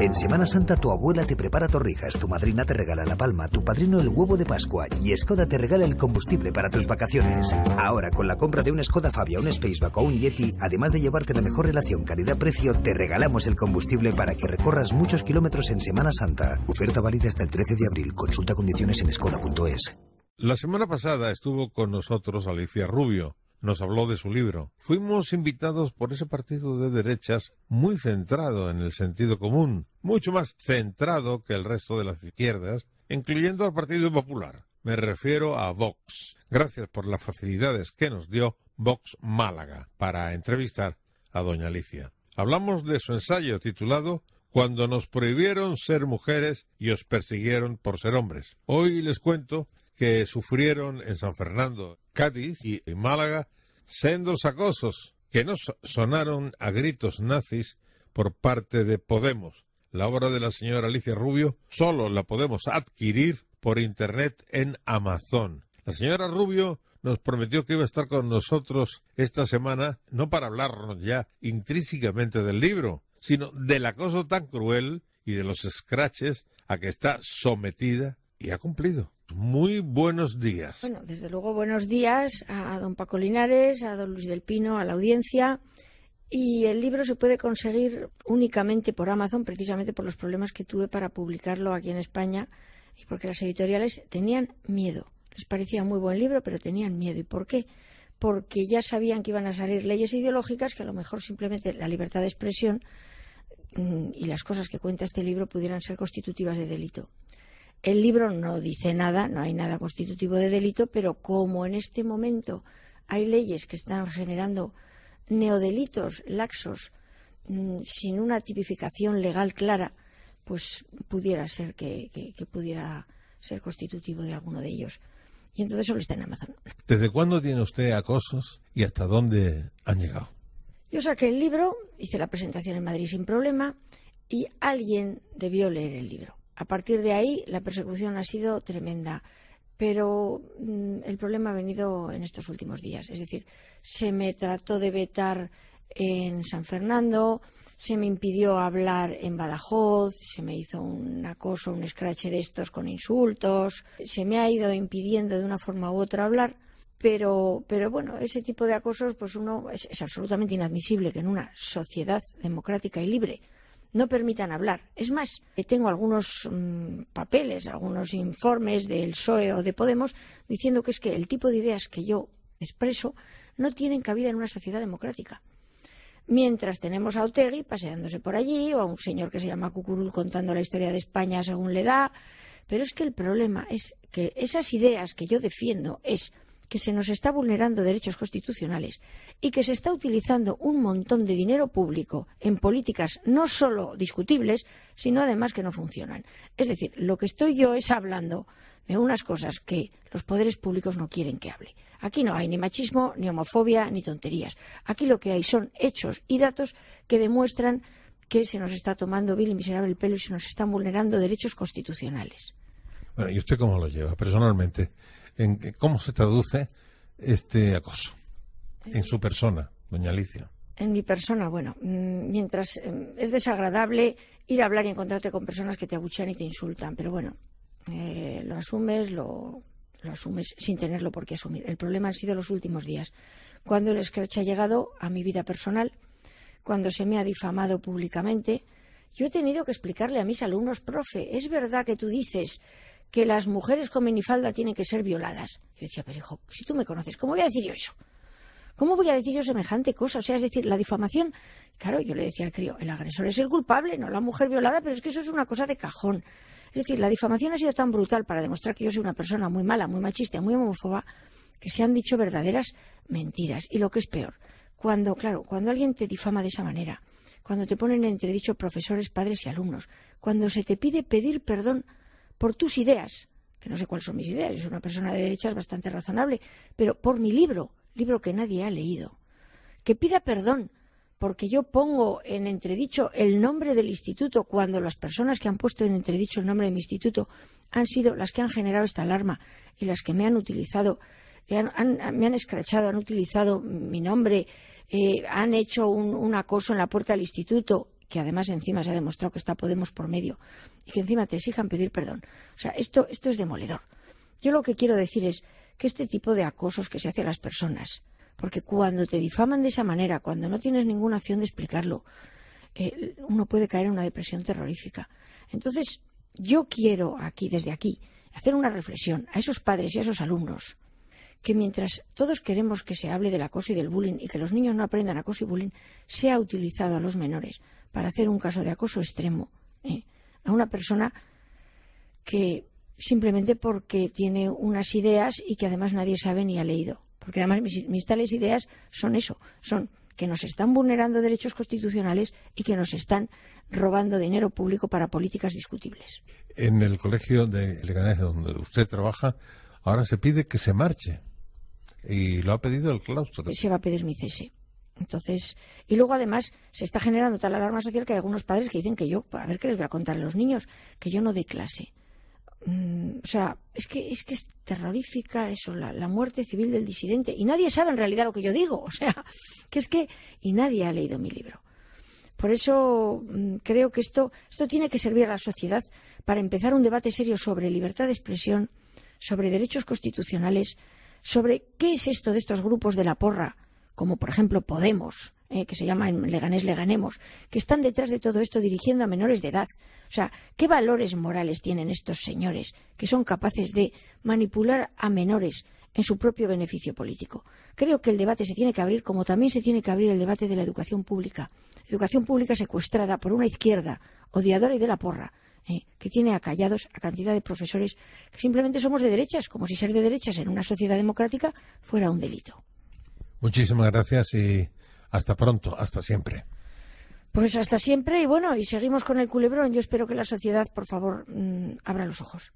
En Semana Santa tu abuela te prepara torrijas, tu madrina te regala la palma, tu padrino el huevo de Pascua y Skoda te regala el combustible para tus vacaciones. Ahora con la compra de un Skoda Fabia, un Spaceback o un Yeti, además de llevarte la mejor relación calidad-precio, te regalamos el combustible para que recorras muchos kilómetros en Semana Santa. Oferta válida hasta el 13 de abril. Consulta condiciones en skoda.es. La semana pasada estuvo con nosotros Alicia Rubio nos habló de su libro. Fuimos invitados por ese partido de derechas muy centrado en el sentido común, mucho más centrado que el resto de las izquierdas, incluyendo al Partido Popular. Me refiero a Vox. Gracias por las facilidades que nos dio Vox Málaga para entrevistar a doña Alicia. Hablamos de su ensayo titulado Cuando nos prohibieron ser mujeres y os persiguieron por ser hombres. Hoy les cuento que sufrieron en San Fernando, Cádiz y Málaga sendos acosos que no sonaron a gritos nazis por parte de Podemos. La obra de la señora Alicia Rubio solo la podemos adquirir por internet en Amazon. La señora Rubio nos prometió que iba a estar con nosotros esta semana, no para hablarnos ya intrínsecamente del libro, sino del acoso tan cruel y de los escraches a que está sometida y ha cumplido. Muy buenos días. Bueno, desde luego buenos días a don Paco Linares, a don Luis del Pino, a la audiencia. Y el libro se puede conseguir únicamente por Amazon, precisamente por los problemas que tuve para publicarlo aquí en España y porque las editoriales tenían miedo. Les parecía muy buen libro, pero tenían miedo. ¿Y por qué? Porque ya sabían que iban a salir leyes ideológicas que a lo mejor simplemente la libertad de expresión mm, y las cosas que cuenta este libro pudieran ser constitutivas de delito. El libro no dice nada, no hay nada constitutivo de delito, pero como en este momento hay leyes que están generando neodelitos laxos mm, sin una tipificación legal clara, pues pudiera ser que, que, pudiera ser constitutivo de alguno de ellos. Y entonces solo está en Amazon. ¿Desde cuándo tiene usted acosos y hasta dónde han llegado? Yo saqué el libro, hice la presentación en Madrid sin problema y alguien debió leer el libro. A partir de ahí, la persecución ha sido tremenda. Pero mm, el problema ha venido en estos últimos días. Es decir, se me trató de vetar en San Fernando, se me impidió hablar en Badajoz, se me hizo un acoso, un scratch de estos con insultos, se me ha ido impidiendo de una forma u otra hablar, pero, pero bueno, ese tipo de acosos, pues uno es absolutamente inadmisible que en una sociedad democrática y libre no permitan hablar. Es más, eh, tengo algunos mm, papeles, algunos informes del PSOE o de Podemos diciendo que es que el tipo de ideas que yo expreso no tienen cabida en una sociedad democrática. Mientras tenemos a Otegui paseándose por allí o a un señor que se llama Cucurul contando la historia de España según le da. Pero es que el problema es que esas ideas que yo defiendo es que se nos está vulnerando derechos constitucionales y que se está utilizando un montón de dinero público en políticas no solo discutibles, sino además que no funcionan. Es decir, lo que estoy yo es hablando de unas cosas que los poderes públicos no quieren que hable. Aquí no hay ni machismo, ni homofobia, ni tonterías. Aquí lo que hay son hechos y datos que demuestran que se nos está tomando vil y miserable el pelo y se nos están vulnerando derechos constitucionales. Bueno, ¿y usted cómo lo lleva personalmente? ¿En ¿Cómo se traduce este acoso en su persona, doña Alicia? En mi persona, bueno, mm, mientras mm, es desagradable ir a hablar y encontrarte con personas que te abuchean y te insultan, pero bueno, eh, lo asumes, lo, lo asumes sin tenerlo por qué asumir. El problema han sido los últimos días, cuando el Scratch ha llegado a mi vida personal, cuando se me ha difamado públicamente. Yo he tenido que explicarle a mis alumnos, profe, es verdad que tú dices que las mujeres con minifalda tienen que ser violadas. Yo decía, pero hijo, si tú me conoces, ¿cómo voy a decir yo eso? ¿Cómo voy a decir yo semejante cosa? O sea, es decir, la difamación. Claro, yo le decía al crío, el agresor es el culpable, no la mujer violada, pero es que eso es una cosa de cajón. Es decir, la difamación ha sido tan brutal para demostrar que yo soy una persona muy mala, muy machista, muy homófoba, que se han dicho verdaderas mentiras. Y lo que es peor, cuando, claro, cuando alguien te difama de esa manera, cuando te ponen entre profesores, padres y alumnos, cuando se te pide pedir perdón por tus ideas, que no sé cuáles son mis ideas, es una persona de derechas bastante razonable, pero por mi libro, libro que nadie ha leído, que pida perdón porque yo pongo en entredicho el nombre del instituto cuando las personas que han puesto en entredicho el nombre de mi instituto han sido las que han generado esta alarma y las que me han utilizado, me han escrachado, han utilizado mi nombre, eh, han hecho un acoso en la puerta del instituto que además encima se ha demostrado que está Podemos por medio y que encima te exijan pedir perdón. O sea, esto, es demoledor. Yo lo que quiero decir es que este tipo de acosos que se hace a las personas, porque cuando te difaman de esa manera, cuando no tienes ninguna acción de explicarlo, eh, uno puede caer en una depresión terrorífica. Entonces, yo quiero aquí, desde aquí, hacer una reflexión a esos padres y a esos alumnos que mientras todos queremos que se hable del acoso y del bullying y que los niños no aprendan acoso y bullying, sea utilizado a los menores para hacer un caso de acoso extremo ¿eh? a una persona que simplemente porque tiene unas ideas y que además nadie sabe ni ha leído. Porque además mis, mis tales ideas son eso, son que nos están vulnerando derechos constitucionales y que nos están robando dinero público para políticas discutibles. En el colegio de Leganés, donde usted trabaja, ahora se pide que se marche. Y lo ha pedido el claustro. Se va a pedir mi cese. Entonces, y luego además se está generando tal alarma social que hay algunos padres que dicen que yo, a ver qué les voy a contar a los niños, que yo no dé clase. Mm, o sea, es que, es que es terrorífica eso, la, muerte civil del disidente. Y nadie sabe en realidad lo que yo digo. O sea, que es que, y nadie ha leído mi libro. Por eso mm, creo que esto, esto tiene que servir a la sociedad para empezar un debate serio sobre libertad de expresión, sobre derechos constitucionales, sobre qué es esto de estos grupos de la porra como por ejemplo Podemos, eh, que se llama en Leganés Leganemos, que están detrás de todo esto dirigiendo a menores de edad. O sea, ¿qué valores morales tienen estos señores que son capaces de manipular a menores en su propio beneficio político? Creo que el debate se tiene que abrir como también se tiene que abrir el debate de la educación pública. Educación pública secuestrada por una izquierda odiadora y de la porra. Eh, que tiene acallados a cantidad de profesores que simplemente somos de derechas, como si ser de derechas en una sociedad democrática fuera un delito. Muchísimas gracias y hasta pronto, hasta siempre. Pues hasta siempre y bueno, y seguimos con el culebrón. Yo espero que la sociedad, por favor, mm, abra los ojos.